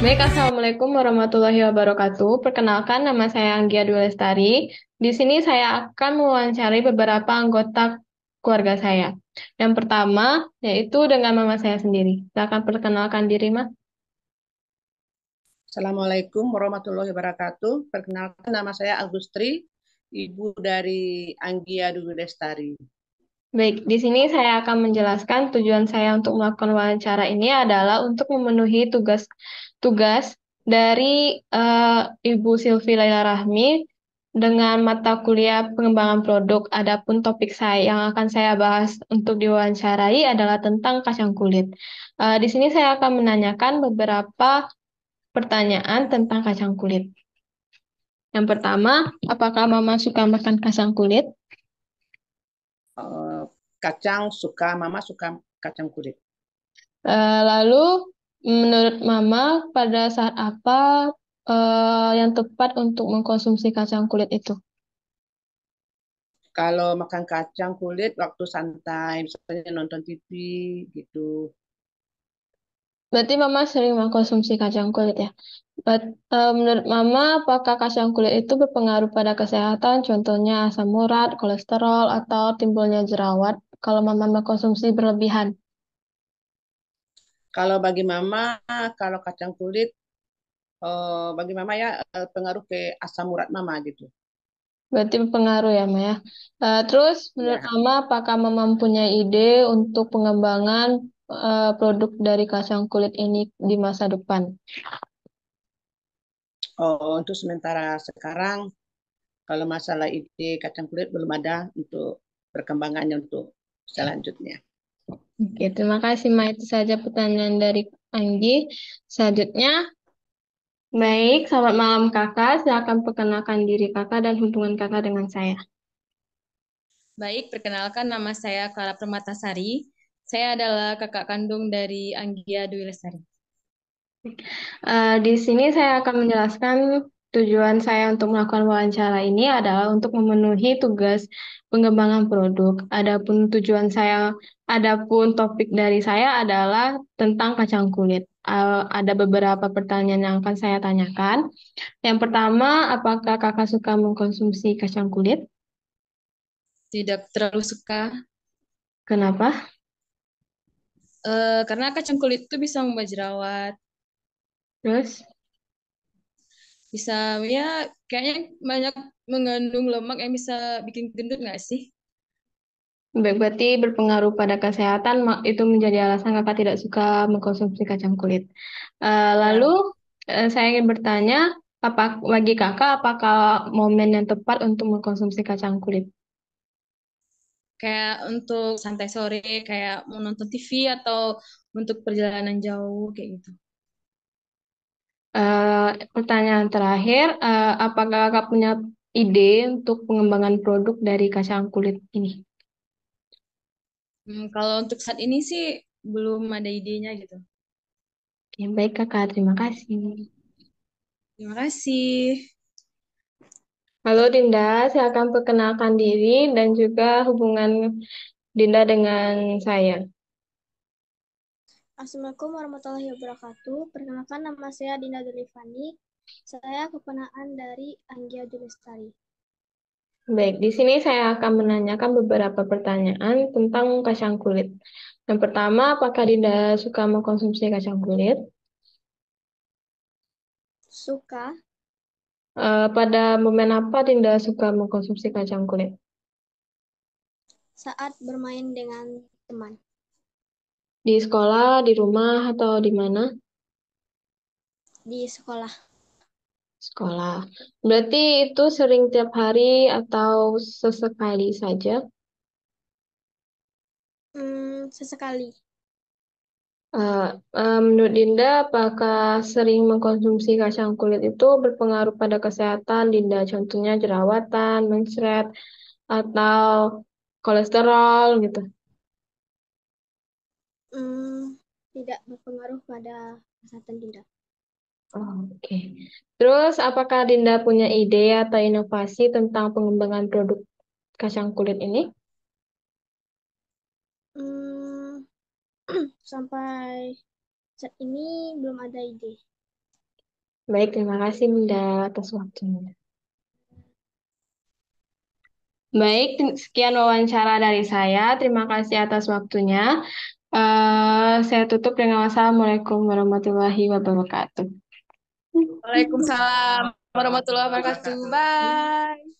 Baik, Assalamualaikum warahmatullahi wabarakatuh. Perkenalkan, nama saya Anggia Dwi Lestari. Di sini saya akan mewawancari beberapa anggota keluarga saya. Yang pertama, yaitu dengan mama saya sendiri. Saya akan perkenalkan diri, Ma. Assalamualaikum warahmatullahi wabarakatuh. Perkenalkan, nama saya Agustri, ibu dari Anggia Dwi Lestari. Baik, di sini saya akan menjelaskan tujuan saya untuk melakukan wawancara ini adalah untuk memenuhi tugas tugas dari uh, Ibu Silvi Laila Rahmi dengan mata kuliah pengembangan produk. Adapun topik saya yang akan saya bahas untuk diwawancarai adalah tentang kacang kulit. Uh, di sini saya akan menanyakan beberapa pertanyaan tentang kacang kulit. Yang pertama, apakah Mama suka makan kacang kulit? Uh, kacang suka, Mama suka kacang kulit. Uh, lalu Menurut Mama, pada saat apa uh, yang tepat untuk mengkonsumsi kacang kulit itu? Kalau makan kacang kulit waktu santai, misalnya nonton TV gitu. Berarti Mama sering mengkonsumsi kacang kulit ya. But, uh, menurut Mama, apakah kacang kulit itu berpengaruh pada kesehatan, contohnya asam urat, kolesterol, atau timbulnya jerawat kalau Mama mengkonsumsi berlebihan? Kalau bagi mama, kalau kacang kulit, uh, bagi mama ya eh, pengaruh ke asam urat mama gitu. Berarti pengaruh ya, Maya. Uh, eh, terus menurut ya. Mama, apakah Mama punya ide untuk pengembangan uh, produk dari kacang kulit ini di masa depan? Oh, untuk sementara sekarang, kalau masalah ide kacang kulit belum ada untuk perkembangannya untuk selanjutnya. Oke, gitu. terima kasih Ma. Itu saja pertanyaan dari Anggi. Selanjutnya, baik, selamat malam kakak. Saya akan perkenalkan diri kakak dan hubungan kakak dengan saya. Baik, perkenalkan nama saya Clara Permatasari. Saya adalah kakak kandung dari Anggia Dwi Lestari. Uh, di sini saya akan menjelaskan Tujuan saya untuk melakukan wawancara ini adalah untuk memenuhi tugas pengembangan produk. Adapun tujuan saya, adapun topik dari saya adalah tentang kacang kulit. Uh, ada beberapa pertanyaan yang akan saya tanyakan. Yang pertama, apakah kakak suka mengkonsumsi kacang kulit? Tidak terlalu suka. Kenapa? Uh, karena kacang kulit itu bisa membuat jerawat. Terus? bisa ya kayaknya banyak mengandung lemak yang bisa bikin gendut nggak sih? Baik, berarti berpengaruh pada kesehatan itu menjadi alasan kakak tidak suka mengkonsumsi kacang kulit. Eh, iya. lalu eh, saya ingin bertanya, apa bagi kakak apakah momen yang tepat untuk mengkonsumsi kacang kulit? Kayak untuk santai sore, kayak menonton TV atau untuk perjalanan jauh kayak gitu. Eh, pertanyaan terakhir, uh, apakah kakak punya ide untuk pengembangan produk dari kacang kulit ini? Hmm, kalau untuk saat ini sih belum ada idenya gitu. Oke, baik kakak, terima kasih. Terima kasih. Halo Dinda, saya akan perkenalkan diri dan juga hubungan Dinda dengan saya. Assalamualaikum warahmatullahi wabarakatuh. Perkenalkan nama saya Dinda Delivani. Saya kepenaan dari Anggia Julistari. Baik, di sini saya akan menanyakan beberapa pertanyaan tentang kacang kulit. Yang pertama, apakah Dinda suka mengkonsumsi kacang kulit? Suka. Eh, pada momen apa Dinda suka mengkonsumsi kacang kulit? Saat bermain dengan teman. Di sekolah, di rumah, atau di mana? Di sekolah. Sekolah. Berarti itu sering tiap hari atau sesekali saja? Hmm, sesekali. Uh, uh, menurut Dinda, apakah sering mengkonsumsi kacang kulit itu berpengaruh pada kesehatan Dinda? Contohnya jerawatan, mencret, atau kolesterol gitu. Hmm, tidak berpengaruh pada kesehatan Dinda. Oke. Okay. Terus apakah Dinda punya ide atau inovasi tentang pengembangan produk kacang kulit ini? Hmm, sampai saat ini belum ada ide. Baik, terima kasih Dinda atas waktunya. Baik, sekian wawancara dari saya. Terima kasih atas waktunya. Uh, saya tutup dengan wassalamualaikum warahmatullahi wabarakatuh. Waalaikumsalam warahmatullahi wabarakatuh. Bye.